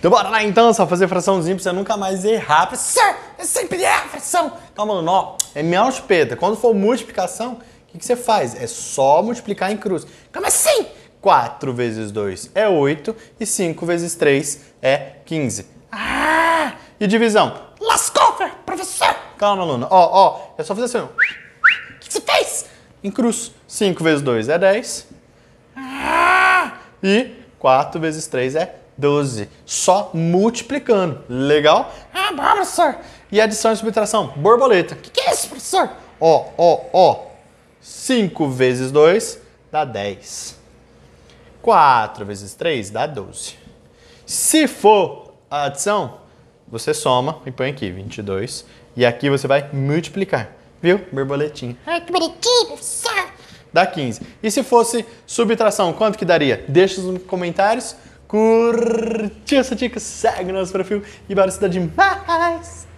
Então bora lá então, só fazer fraçãozinho pra você nunca mais errar. Você sempre erra a fração. Calma, mano, é minha espeta. Quando for multiplicação, o que, que, você faz? É só multiplicar em cruz. Como assim? 4 vezes 2 é 8 e 5 vezes 3 é 15. Ah! E divisão? Lascou, professor! Calma, aluno. Ó, ó, é só fazer assim. O que, que você fez? Em cruz. 5 vezes 2 é 10. Ah! E 4 vezes 3 é 12. Só multiplicando. Legal? Ah, bom, professor. E adição e subtração? Borboleta. O que, que é isso, professor? Ó, ó, ó. 5 vezes 2 dá 10. 4 vezes 3 dá 12. Se for a adição, você soma e põe aqui 22. E aqui você vai multiplicar. Viu? Borboletinha. Ai, que bonitinho, professor. Dá 15. E se fosse subtração, quanto que daria? Deixa nos comentários curtiu essa dica, segue nosso perfil e bora cidade mais!